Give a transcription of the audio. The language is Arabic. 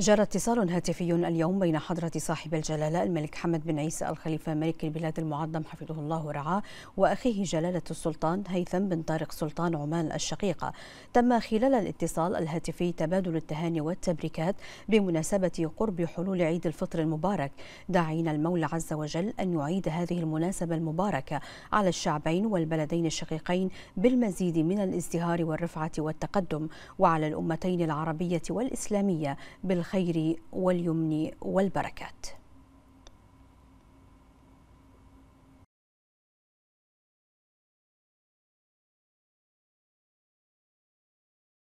جرى اتصال هاتفي اليوم بين حضرة صاحب الجلالة الملك حمد بن عيسى الخليفة ملك البلاد المعظم حفظه الله ورعاه وأخيه جلالة السلطان هيثم بن طارق سلطان عمان الشقيقة تم خلال الاتصال الهاتفي تبادل التهاني والتبريكات بمناسبة قرب حلول عيد الفطر المبارك داعين المولى عز وجل أن يعيد هذه المناسبة المباركة على الشعبين والبلدين الشقيقين بالمزيد من الازدهار والرفعة والتقدم وعلى الأمتين العربية والإسلامية بال بالخير واليمن والبركات